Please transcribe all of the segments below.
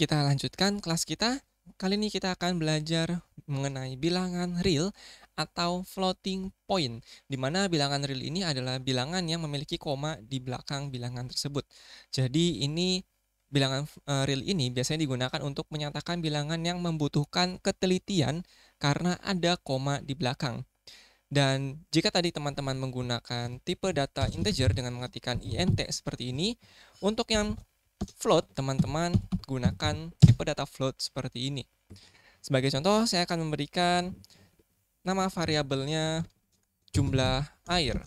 Kita lanjutkan kelas kita. Kali ini kita akan belajar mengenai bilangan real atau floating point, di mana bilangan real ini adalah bilangan yang memiliki koma di belakang bilangan tersebut. Jadi ini bilangan eh, real ini biasanya digunakan untuk menyatakan bilangan yang membutuhkan ketelitian karena ada koma di belakang. Dan jika tadi teman-teman menggunakan tipe data integer dengan mengetikkan int seperti ini, untuk yang float, teman-teman gunakan tipe data float seperti ini. Sebagai contoh, saya akan memberikan nama variabelnya jumlah air.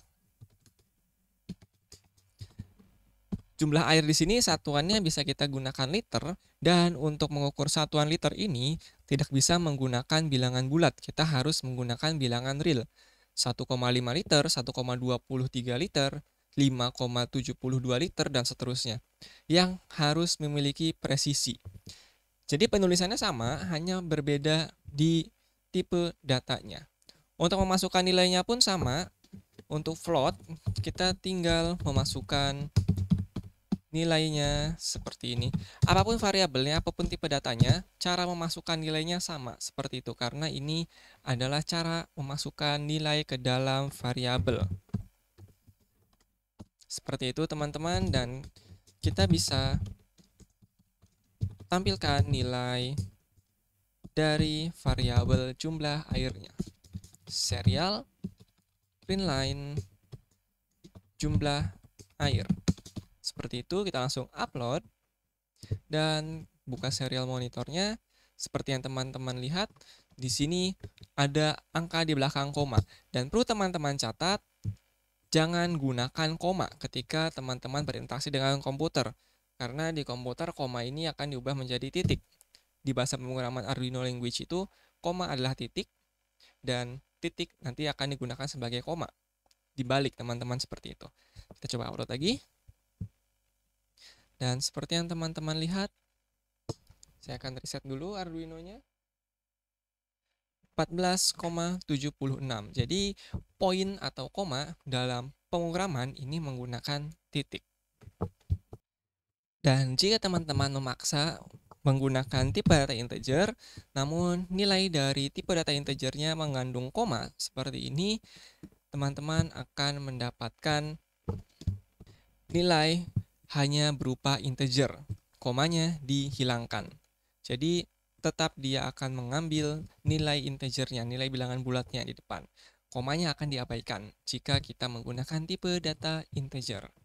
Jumlah air di sini satuannya bisa kita gunakan liter dan untuk mengukur satuan liter ini tidak bisa menggunakan bilangan bulat. Kita harus menggunakan bilangan real. 1,5 liter, 1,23 liter, 5,72 liter dan seterusnya yang harus memiliki presisi. Jadi penulisannya sama, hanya berbeda di tipe datanya. Untuk memasukkan nilainya pun sama. Untuk float, kita tinggal memasukkan nilainya seperti ini. Apapun variabelnya, apapun tipe datanya, cara memasukkan nilainya sama seperti itu karena ini adalah cara memasukkan nilai ke dalam variabel. Seperti itu teman-teman dan kita bisa tampilkan nilai dari variabel jumlah airnya. Serial print line jumlah air. Seperti itu kita langsung upload dan buka serial monitornya. Seperti yang teman-teman lihat, di sini ada angka di belakang koma. Dan perlu teman-teman catat, jangan gunakan koma ketika teman-teman berinteraksi dengan komputer karena di komputer koma ini akan diubah menjadi titik. Di bahasa pemrograman Arduino language itu koma adalah titik dan titik nanti akan digunakan sebagai koma. Dibalik teman-teman seperti itu. Kita coba upload lagi. Dan seperti yang teman-teman lihat, saya akan reset dulu Arduino-nya. 14,76. Jadi poin atau koma dalam pemrograman ini menggunakan titik. Dan jika teman-teman memaksa menggunakan tipe data integer, namun nilai dari tipe data integernya mengandung koma seperti ini, teman-teman akan mendapatkan nilai hanya berupa integer, komanya dihilangkan. Jadi tetap dia akan mengambil nilai integernya, nilai bilangan bulatnya di depan. Komanya akan diabaikan jika kita menggunakan tipe data integer.